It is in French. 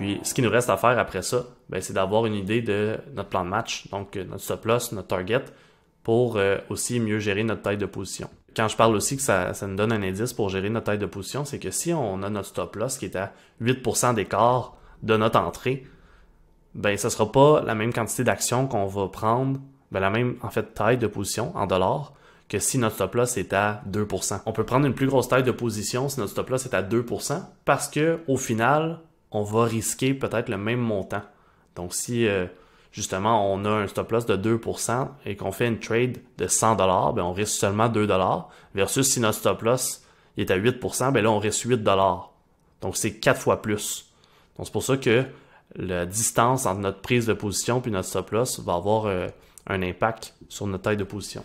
Puis, ce qui nous reste à faire après ça, ben, c'est d'avoir une idée de notre plan de match, donc euh, notre stop loss, notre target, pour euh, aussi mieux gérer notre taille de position. Quand je parle aussi que ça, nous donne un indice pour gérer notre taille de position, c'est que si on a notre stop loss qui est à 8% d'écart de notre entrée, ben ce sera pas la même quantité d'action qu'on va prendre, ben, la même en fait taille de position en dollars que si notre stop loss est à 2%. On peut prendre une plus grosse taille de position si notre stop loss est à 2% parce que au final, on va risquer peut-être le même montant. Donc si euh, justement on a un stop loss de 2% et qu'on fait une trade de 100 dollars, ben, on risque seulement 2 dollars versus si notre stop loss est à 8%, ben là on risque 8 dollars. Donc c'est 4 fois plus. Donc c'est pour ça que la distance entre notre prise de position puis notre stop loss va avoir euh, un impact sur notre taille de position.